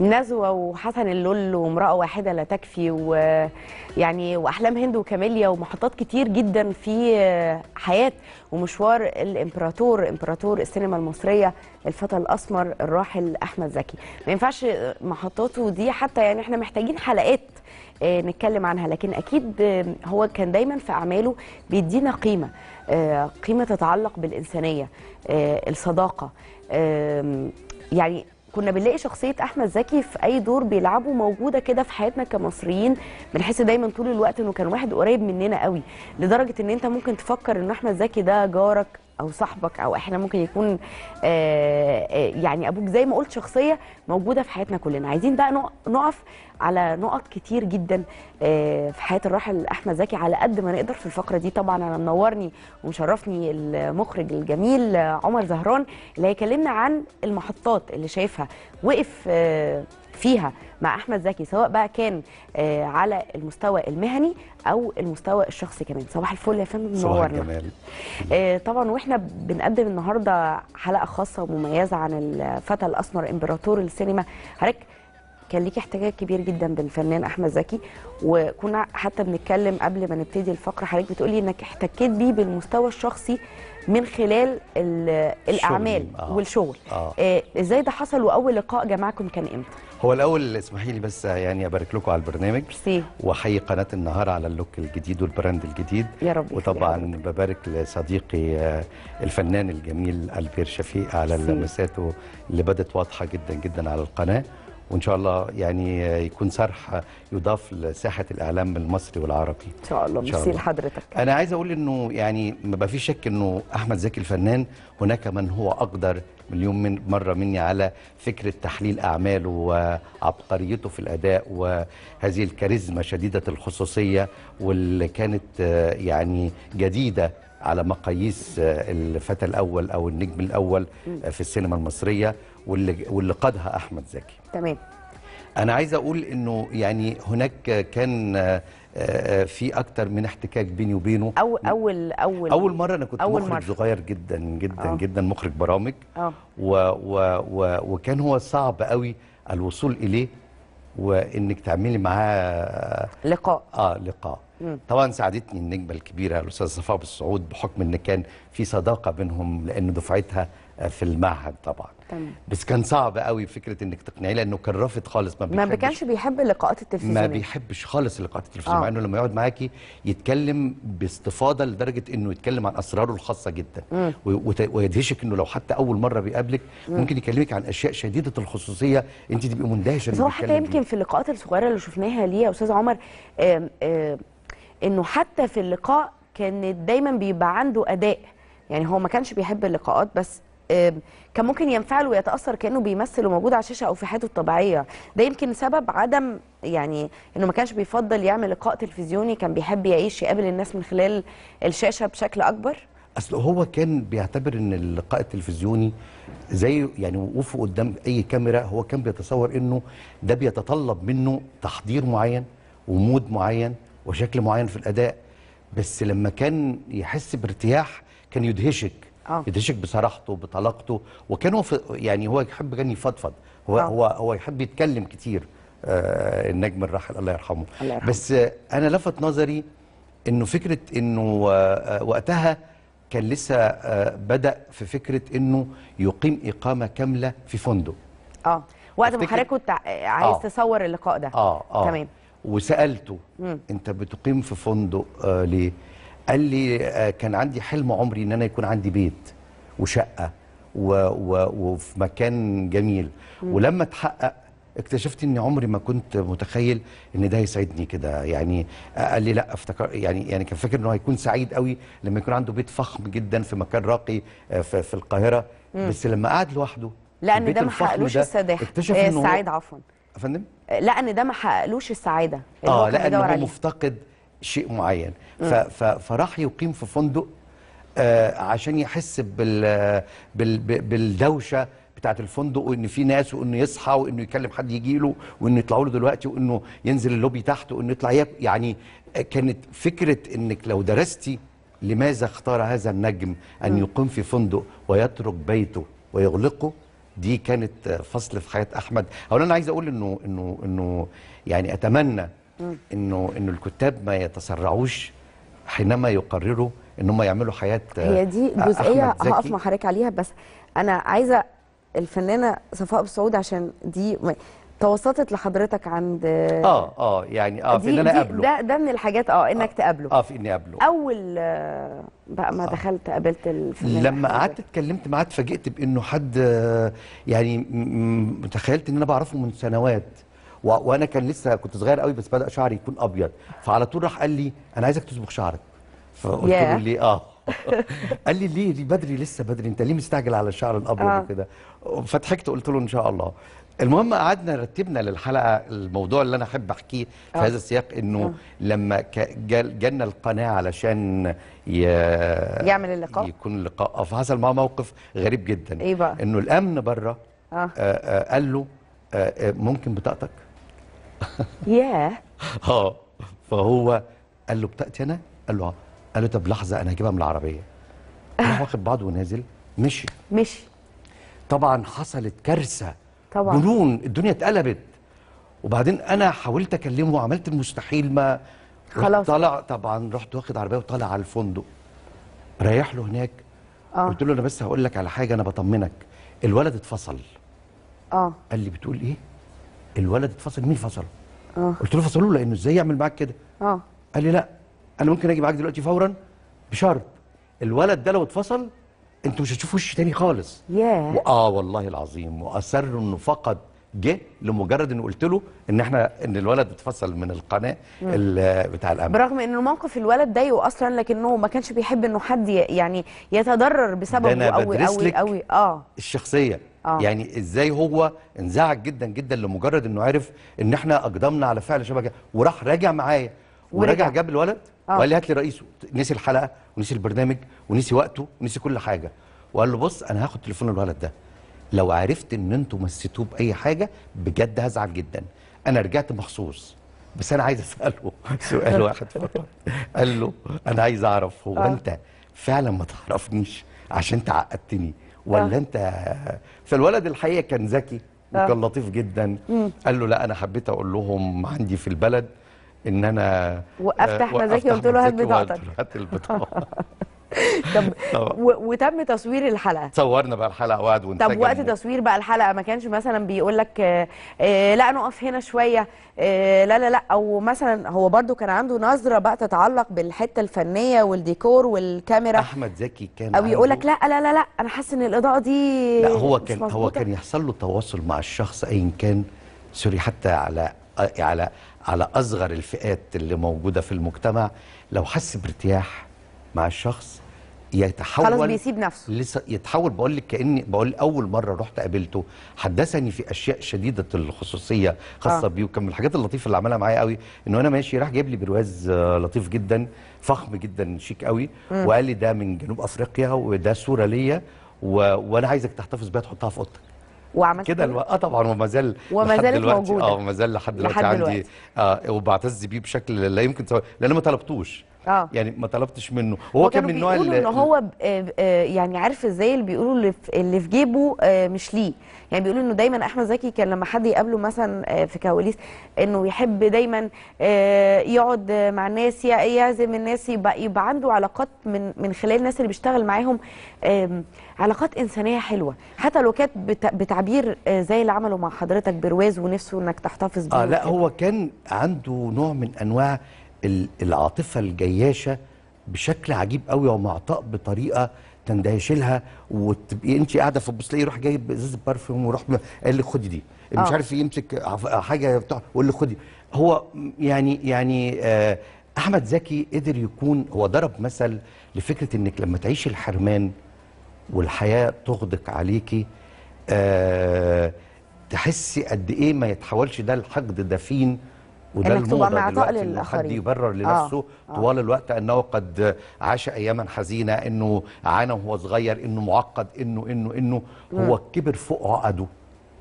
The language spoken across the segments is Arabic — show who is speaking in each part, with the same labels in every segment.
Speaker 1: نزوة وحسن اللول وامرأة واحدة لا تكفي ويعني وأحلام هند وكاميليا ومحطات كتير جدا في حياة ومشوار الإمبراطور إمبراطور السينما المصرية الفتى الأسمر الراحل أحمد زكي ما ينفعش محطاته دي حتى يعني إحنا محتاجين حلقات آه، نتكلم عنها لكن أكيد هو كان دايما في أعماله بيدينا قيمة آه، قيمة تتعلق بالإنسانية آه، الصداقة يعني كنا بنلاقي شخصيه احمد زكي في اي دور بيلعبه موجوده كده في حياتنا كمصريين بنحس دايما طول الوقت انه كان واحد قريب مننا قوي لدرجه ان انت ممكن تفكر ان احمد زكي ده جارك او صاحبك او احنا ممكن يكون آه، آه، يعني ابوك زي ما قلت شخصيه موجوده في حياتنا كلنا عايزين بقى نقف على نقط كتير جدا آه، في حياه الراحل احمد زكي على قد ما نقدر في الفقره دي طبعا انا منورني ومشرفني المخرج الجميل عمر زهران اللي هيكلمنا عن المحطات اللي شايفها وقف فيها مع احمد زكي سواء بقى كان آه على المستوى المهني او المستوى الشخصي كمان صباح الفل يا فندم منورنا آه طبعا واحنا بنقدم النهارده حلقه خاصه ومميزه عن الفتى الاسمر امبراطور السينما حضرتك كان ليك احتكاك كبير جدا بالفنان احمد زكي وكنا حتى بنتكلم قبل ما نبتدي الفقره حضرتك بتقولي انك احتكيت بيه بالمستوى الشخصي من خلال الاعمال آه. والشغل آه. آه. ازاي ده حصل واول لقاء جمعكم كان امتى
Speaker 2: هو الاول اسمحي لي بس يعني ابارك لكم على البرنامج واحيي قناه النهار على اللوك الجديد والبراند الجديد يا رب وطبعا يا رب. ببارك لصديقي آه، الفنان الجميل البير شفيق على لمساته اللي بدت واضحه جدا جدا على القناه وان شاء الله يعني يكون صرح يضاف لساحه الاعلام المصري والعربي ان شاء الله ميرسي لحضرتك انا عايز اقول انه يعني ما فيش شك انه احمد زكي الفنان هناك من هو اقدر مليون من مرة مني على فكرة تحليل أعماله وعبقريته في الأداء وهذه الكاريزما شديدة الخصوصية واللي كانت يعني جديدة على مقاييس الفتى الأول أو النجم الأول في السينما المصرية واللي واللي قادها احمد زكي تمام انا عايز اقول انه يعني هناك كان آه، آه، في اكتر من احتكاك بيني وبينه أو
Speaker 1: اول اول
Speaker 2: اول مره انا كنت أول مخرج مرة. صغير جدا جدا أوه. جدا مخرج برامج آه. و و و وكان هو صعب قوي الوصول اليه وانك تعملي معاه لقاء اه لقاء مم. طبعا ساعدتني النجمه الكبيره الاستاذه صفاء بالسعود بحكم ان كان في صداقه بينهم لان دفعتها آه، في المعهد طبعا تمام. بس كان صعب قوي فكره انك تقنعيه لانه كان رافض خالص ما بيحبش ما كانش
Speaker 1: بيحب اللقاءات التلفزيونيه ما
Speaker 2: بيحبش خالص اللقاءات التلفزيونيه آه. مع انه لما يقعد معاكي يتكلم باستفاضه لدرجه انه يتكلم عن اسراره الخاصه جدا ويدهشك انه لو حتى اول مره بيقابلك ممكن يكلمك عن اشياء شديده الخصوصيه انت تبقي مندهشه بس هو حتى يمكن
Speaker 1: في اللقاءات الصغيره اللي شفناها ليه يا استاذ عمر انه حتى في اللقاء كان دايما بيبقى عنده اداء يعني هو ما كانش بيحب اللقاءات بس كان ممكن ينفعل ويتاثر كانه بيمثل وموجود على الشاشه او في حياته الطبيعيه ده يمكن سبب عدم يعني انه ما كانش بيفضل يعمل لقاء تلفزيوني كان بيحب يعيش يقابل الناس من خلال الشاشه بشكل اكبر
Speaker 2: اصل هو كان بيعتبر ان اللقاء التلفزيوني زي يعني وقوفه قدام اي كاميرا هو كان بيتصور انه ده بيتطلب منه تحضير معين ومود معين وشكل معين في الاداء بس لما كان يحس بارتياح كان يدهشك آه. يتشك بصراحته بطلاقته وكانوا في يعني هو يحب كان يفضفض هو آه. هو هو يحب يتكلم كتير آه النجم الراحل الله يرحمه الله يرحمه. بس آه انا لفت نظري انه فكره انه آه وقتها كان لسه آه بدا في فكره انه يقيم اقامه كامله في فندق
Speaker 1: اه وقت ما حضرتك كنت عايز آه. تصور اللقاء ده اه اه تمام
Speaker 2: وسالته مم. انت بتقيم في فندق آه ليه قال لي آه، كان عندي حلم عمري ان انا يكون عندي بيت وشقه و و وفي مكان جميل ولما اتحقق اكتشفت اني عمري ما كنت متخيل ان ده هيسعدني كده يعني آه، قال لي لا افتكر يعني يعني كان فاكر انه هيكون سعيد قوي لما يكون عنده بيت فخم جدا في مكان راقي آه، في, في القاهره مم. بس لما قعد لوحده لان ده ما حققلوش السعاده اكتشف انه سعيد عفوا افندم
Speaker 1: لا ان ده ما حققلوش السعاده
Speaker 2: اه لا هو مفتقد شيء معين فراح يقيم في فندق آه عشان يحس بال بال بالدوشه بتاعت الفندق وان في ناس وانه يصحى وانه يكلم حد يجي له وانه يطلعوا له دلوقتي وانه ينزل اللوبي تحت وانه يطلع يعني آه، كانت فكره انك لو درستي لماذا اختار هذا النجم ان يقيم في فندق ويترك بيته ويغلقه دي كانت آه، فصل في حياه احمد اولا انا عايز اقول انه انه انه يعني اتمنى انه انه الكتاب ما يتسرعوش حينما يقرروا ان هم يعملوا حياه آه، هي دي جزئيه هقف مع حضرتك
Speaker 1: عليها بس انا عايزه الفنانه صفاء بسعود عشان دي توسطت لحضرتك عند اه
Speaker 2: اه يعني اه في ان انا اقابله ده
Speaker 1: ده من الحاجات اه انك آه تقابله اه في اني اقابله اول آه، بقى ما آه دخلت قابلت الفنان لما
Speaker 2: قعدت اتكلمت معاه اتفاجئت بانه حد آه، يعني تخيلت ان انا بعرفه من سنوات وانا كان لسه كنت صغير قوي بس بدا شعري يكون ابيض فعلى طول راح قال لي انا عايزك تصبغ شعرك فقلت له ليه اه قال لي ليه دي بدري لسه بدري انت ليه مستعجل على الشعر الابيض آه. وكده فضحكت قلت له ان شاء الله المهم قعدنا رتبنا للحلقه الموضوع اللي انا احب احكيه في آه. هذا السياق انه أوه. لما جالنا القناه علشان ي... يعمل اللقاء يكون اللقاء فحصل معاه موقف غريب جدا ايه بقى؟ انه الامن بره آه. آه, آه، قال له آه, آه، ممكن بطاقتك
Speaker 1: ياه
Speaker 2: اه فهو قال له بتاتي انا قال له اه قال له طب لحظه انا هجيبها من العربيه راح واخد بعضه ونازل مشي مشي طبعا حصلت كارثه طبعا جنون الدنيا اتقلبت وبعدين انا حاولت اكلمه وعملت المستحيل ما خلاص طلع طبعا رحت واخد عربيه وطالع على الفندق رايح له هناك آه. قلت له انا بس هقول لك على حاجه انا بطمنك الولد اتفصل اه قال لي بتقول ايه الولد اتفصل مين فصله؟ اه قلت له فصلوه لانه ازاي يعمل معاك كده؟ اه قال لي لا انا ممكن اجي معاك دلوقتي فورا بشرط الولد ده لو اتفصل انتوا مش هتشوفوش تاني خالص ياه yeah. واه والله العظيم واصر انه فقد جه لمجرد انه قلت له ان احنا ان الولد اتفصل من القناه بتاع الامن برغم
Speaker 1: ان موقف الولد ضايقه اصلا لكنه ما كانش بيحب انه حد يعني يتضرر بسببه قوي قوي قوي اه
Speaker 2: الشخصيه آه. يعني ازاي هو انزعج جدا جدا لمجرد انه عرف ان احنا اقدمنا على فعل شبه وراح راجع معايا ورجع جاب الولد آه. وقال لي هات لي رئيسه نسي الحلقه ونسي البرنامج ونسي وقته ونسي كل حاجه وقال له بص انا هاخد تليفون الولد ده لو عرفت ان انتم مسيتوه باي حاجه بجد هزعل جدا انا رجعت مخصوص بس انا عايز اساله سؤال واحد فقط قال له انا عايز اعرف هو آه. انت فعلا ما تعرفنيش عشان تعقدتني ولا آه. انت فالولد الحقيقه كان ذكي آه. وكان آه. لطيف جدا مم. قال له لا انا حبيت اقول لهم عندي في البلد ان انا وقفت احنا آه، ذكي وقلت له هات بطاقتك هات البطاقه طب
Speaker 1: وتم تصوير الحلقه
Speaker 2: صورنا بقى الحلقه وقعد ونسجل طب وقت
Speaker 1: تصوير بقى الحلقه ما كانش مثلا بيقول لك آه، آه، لا نقف هنا شويه آه، لا لا لا او مثلا هو برده كان عنده نظره بقى تتعلق بالحته الفنيه والديكور والكاميرا احمد
Speaker 2: زكي كان او يقول لك
Speaker 1: لا لا لا لا انا حاسس ان الاضاءه دي لا هو كان هو كان يحصل
Speaker 2: له تواصل مع الشخص ايا كان سوري حتى على على على اصغر الفئات اللي موجوده في المجتمع لو حس بارتياح مع الشخص يتحول خلاص بيسيب نفسه لسه يتحول بقول لك كاني بقول اول مره رحت قابلته حدثني في اشياء شديده الخصوصيه خاصه آه. بيه وكان من الحاجات اللطيفه اللي عملها معايا قوي انه انا ماشي راح جايب لي برواز آه، لطيف جدا فخم جدا شيك قوي مم. وقال لي ده من جنوب افريقيا وده صوره ليا و... وانا عايزك تحتفظ بيها تحطها في اوضتك
Speaker 1: وعملت كده الو... اه
Speaker 2: طبعا وما زال وما زالت موجوده اه وما زال لحد دلوقتي عندي اه وبعتز بيه بشكل لا يمكن سواء لان ما طلبتوش آه. يعني ما طلبتش منه هو كان من النوع اللي ان هو
Speaker 1: آه، آه، يعني عارف ازاي اللي بيقولوا اللي في جيبه آه، مش ليه يعني بيقولوا انه دايما احمد زكي كان لما حد يقابله مثلا في كواليس انه يحب دايما يقعد مع الناس يعزم الناس يبقى, يبقى عنده علاقات من من خلال الناس اللي بيشتغل معاهم علاقات انسانيه حلوه حتى لو كانت بتعبير زي اللي عمله مع حضرتك برواز ونفسه انك تحتفظ بيه اه لا هو
Speaker 2: كان عنده نوع من انواع العاطفه الجياشه بشكل عجيب قوي ومعطاء بطريقه تندهشي لها وتبقي انت قاعده في البوس يروح جايب ازازه برفيوم وروح قال لي خدي دي مش آه. عارف يمسك حاجه بتاع ويقول لي خدي هو يعني يعني آه احمد زكي قدر يكون هو ضرب مثل لفكره انك لما تعيشي الحرمان والحياه تغدق عليكي آه تحسي قد ايه ما يتحولش ده الحقد دفين وده انك تبقى معطاء للاخرين حد يبرر آه، لنفسه آه. طوال الوقت انه قد عاش اياما حزينه انه عانى وهو صغير انه معقد انه انه انه هو كبر فوق عقده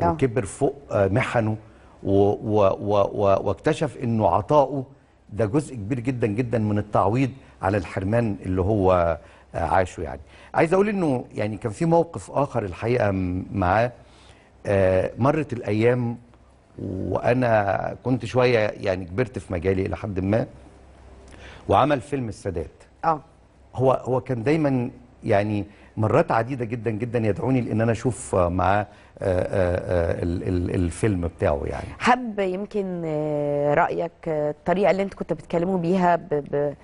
Speaker 2: آه. وكبر فوق آه، محنه واكتشف انه عطاؤه ده جزء كبير جدا جدا من التعويض على الحرمان اللي هو آه، عاشه يعني عايز اقول انه يعني كان في موقف اخر الحقيقه معاه مرت الايام وانا كنت شويه يعني كبرت في مجالي الى حد ما وعمل فيلم السادات اه هو هو كان دايما يعني مرات عديده جدا جدا يدعوني لان انا اشوف معاه آه، آه، آه، الفيلم بتاعه يعني
Speaker 1: حب يمكن رايك الطريقه اللي انت كنت بتكلموا بيها ب... ب...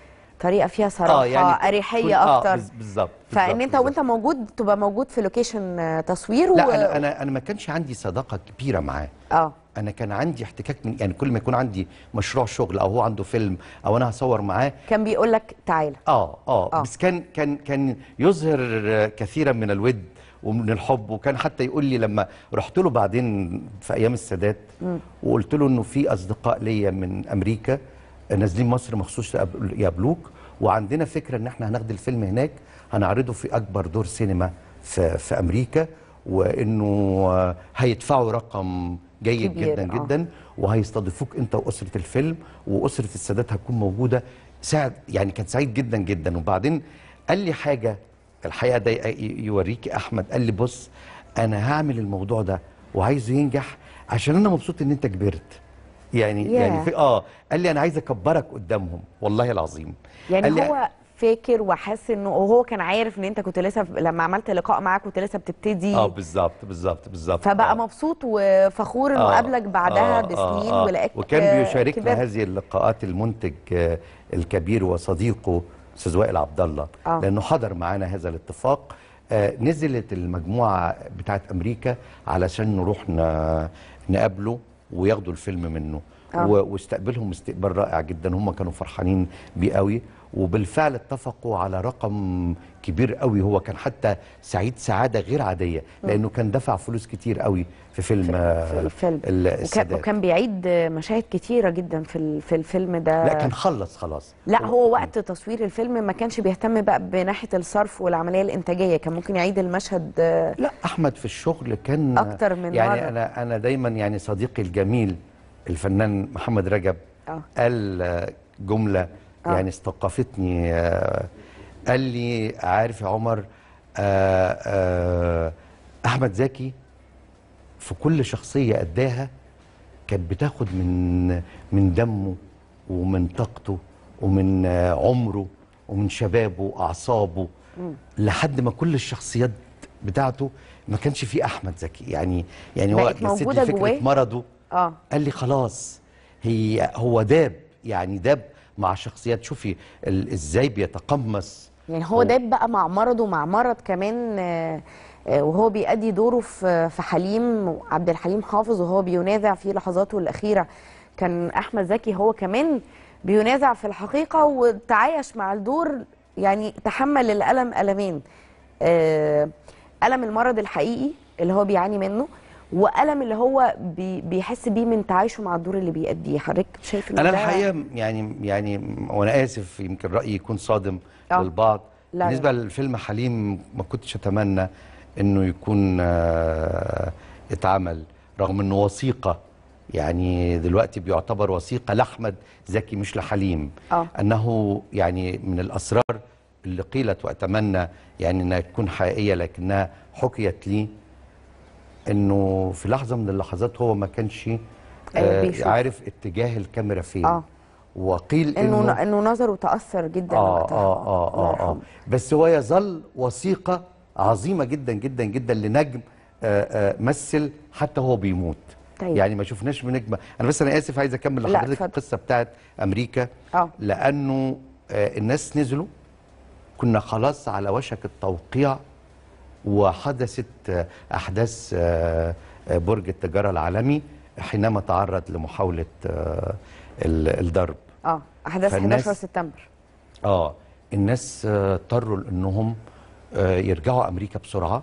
Speaker 1: طريقه فيها آه، صراحه يعني آه يعني اريحيه اكتر آه
Speaker 2: بالظبط فان
Speaker 1: انت وانت موجود تبقى موجود في لوكيشن آه، تصوير لا و... انا
Speaker 2: انا انا ما كانش عندي صداقه كبيره معاه اه انا كان عندي احتكاك من يعني كل ما يكون عندي مشروع شغل او هو عنده فيلم او انا هصور معاه كان بيقول لك تعالى آه, اه اه بس كان كان كان يظهر كثيرا من الود ومن الحب وكان حتى يقول لي لما رحت له بعدين في ايام السادات وقلت له انه في اصدقاء ليا من امريكا نازلين مصر مخصوص يقابلوك وعندنا فكره ان احنا هناخد الفيلم هناك هنعرضه في اكبر دور سينما في, في امريكا وانه هيدفعوا رقم جيد جدا آه. جدا وهيستضيفوك انت واسره الفيلم واسره السادات هتكون موجوده سعد يعني كان سعيد جدا جدا وبعدين قال لي حاجه الحقيقه ده يوريك احمد قال لي بص انا هعمل الموضوع ده وعايزه ينجح عشان انا مبسوط ان انت كبرت يعني،, يعني yeah. يعني في اه قال لي انا عايز اكبرك قدامهم والله العظيم يعني قال لي هو
Speaker 1: فاكر وحاسس انه وهو كان عارف ان انت كنت لسه لما عملت لقاء معاه كنت لسه بتبتدي اه
Speaker 2: بالظبط بالظبط بالظبط فبقى
Speaker 1: آه. مبسوط وفخور انه آه. قابلك بعدها آه. آه، بسنين آه. ولقاك وكان بيشاركنا كبير. هذه
Speaker 2: اللقاءات المنتج آه، الكبير وصديقه استاذ وائل عبد الله آه. لانه حضر معانا هذا الاتفاق آه، نزلت المجموعه بتاعت امريكا علشان نروح نقابله وياخدوا الفيلم منه آه. واستقبلهم استقبال رائع جدا هم كانوا فرحانين بيه قوي وبالفعل اتفقوا على رقم كبير قوي هو كان حتى سعيد سعاده غير عاديه لانه كان دفع فلوس كتير قوي في فيلم في آه، الفيلم السادات وكان
Speaker 1: بيعيد مشاهد كتيره جدا في في الفيلم ده لا كان
Speaker 2: خلص خلاص
Speaker 1: لا هو وقت تصوير الفيلم ما كانش بيهتم بقى بناحيه الصرف والعمليه الانتاجيه كان ممكن يعيد المشهد آه،
Speaker 2: لا احمد في الشغل كان اكتر من يعني مرة. انا انا دايما يعني صديقي الجميل الفنان محمد رجب أوه. قال جمله آه. يعني استوقفتني آه قال لي عارف يا عمر آه آه احمد زكي في كل شخصيه اداها كانت بتاخد من من دمه ومن طاقته ومن آه، عمره ومن شبابه واعصابه لحد ما كل الشخصيات بتاعته ما كانش فيه احمد زكي يعني يعني هو جسد فكره جوه. مرضه آه. قال لي خلاص هي هو داب يعني داب مع شخصيات شوفي ازاي بيتقمص
Speaker 1: يعني هو داب بقى مع مرضه مع مرض كمان آه، آه، وهو بيأدي دوره في حليم عبد الحليم حافظ وهو بينازع في لحظاته الأخيرة كان أحمد زكي هو كمان بينازع في الحقيقة وتعايش مع الدور يعني تحمل الألم ألمين آه، ألم المرض الحقيقي اللي هو بيعاني منه والم اللي هو بي بيحس بيه من تعايشه مع الدور اللي بيأديه حضرتك شايف ان انا الحقيقه
Speaker 2: يعني يعني وانا اسف يمكن رايي يكون صادم أوه. للبعض لا بالنسبه لا. للفيلم حليم ما كنتش اتمنى انه يكون آه، اتعمل رغم انه وثيقه يعني دلوقتي بيعتبر وثيقه لاحمد زكي مش لحليم أوه. انه يعني من الاسرار اللي قيلت واتمنى يعني انها تكون حقيقيه لكنها حكيت لي انه في لحظه من اللحظات هو ما كانش
Speaker 1: آه عارف
Speaker 2: اتجاه الكاميرا فين آه. وقيل انه انه,
Speaker 1: إنه نظره تاثر جدا آه وقتها
Speaker 2: آه آه, آه, آه, بس هو يظل وثيقه عظيمه جدا جدا جدا لنجم آه آه مثل حتى هو بيموت طيب. يعني ما شفناش بنجمه انا بس انا اسف عايز اكمل لحضرتك القصه بتاعت امريكا آه. لانه آه الناس نزلوا كنا خلاص على وشك التوقيع وحدثت أحداث آه، آه، برج التجارة العالمي حينما تعرض لمحاولة آه، الضرب اه أحداث 11 سبتمبر اه الناس اضطروا انهم يرجعوا امريكا بسرعه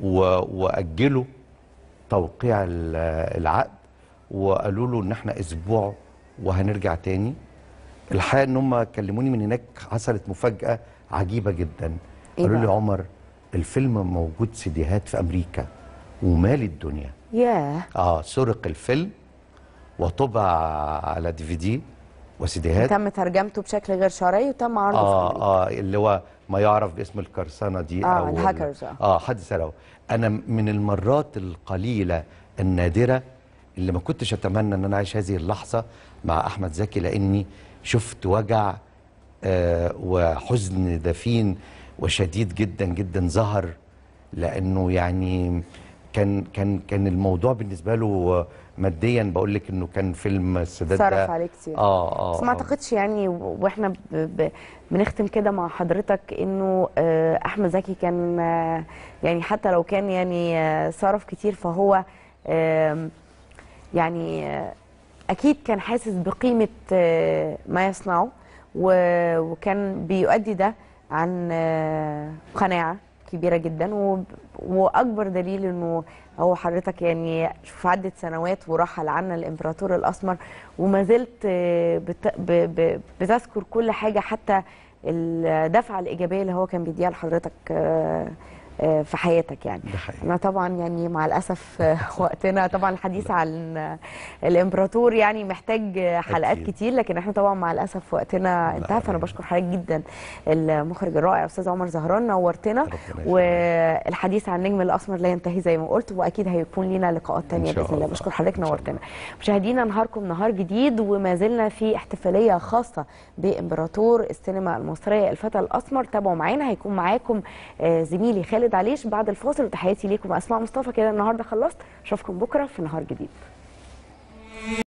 Speaker 2: و... واجلوا توقيع العقد وقالوا له ان احنا اسبوع وهنرجع تاني الحقيقه ان هم كلموني من هناك حصلت مفاجاه عجيبه جدا إيه قالوا لي عمر الفيلم موجود سيديهات في امريكا ومال الدنيا
Speaker 1: ياه yeah.
Speaker 2: اه سرق الفيلم وطبع على دي في دي وسيديهات تم
Speaker 1: ترجمته بشكل غير شرعي وتم عرضه آه
Speaker 2: في اه اللي هو ما يعرف باسم القرصنه دي اه أو الهاكرز آه. اه حد سرقه انا من المرات القليله النادره اللي ما كنتش اتمنى ان انا اعيش هذه اللحظه مع احمد زكي لاني شفت وجع آه وحزن دفين وشديد جدا جدا ظهر لانه يعني كان كان كان الموضوع بالنسبه له ماديا بقول لك انه كان فيلم السداد ده صرف عليه كتير اه اه بس ما آه. اعتقدش
Speaker 1: يعني واحنا بنختم كده مع حضرتك انه آه، احمد زكي كان آه، يعني حتى لو كان يعني صرف كتير فهو يعني اكيد كان حاسس بقيمه ما يصنعه وكان بيؤدي ده عن آه، قناعه كبيره جدا و... واكبر دليل انه هو حضرتك يعني شوف عدت سنوات ورحل عنا الامبراطور الاسمر وما زلت آه، بت... ب... ب... بتذكر كل حاجه حتى الدفعه الايجابيه اللي هو كان بيديها لحضرتك آه، آه، في حياتك يعني انا طبعا يعني مع الاسف آه، وقتنا طبعا الحديث عن آه، الامبراطور يعني محتاج حلقات أكيد. كتير لكن احنا طبعا مع الاسف وقتنا انتهى فانا بشكر حضرتك جدا المخرج الرائع استاذ عمر زهران نورتنا والحديث عن النجم الاسمر لا ينتهي زي ما قلت واكيد هيكون لينا لقاءات ثانيه باذن الله بشكر حضرتك نورتنا مشاهدينا نهاركم نهار جديد وما زلنا في احتفاليه خاصه بامبراطور السينما المصريه الفتى الاسمر تابعوا معانا هيكون معاكم زميلي خالد خالد عليش بعد الفاصل وتحياتي ليكم اسماء مصطفى كده النهارده خلصت اشوفكم بكره في نهار جديد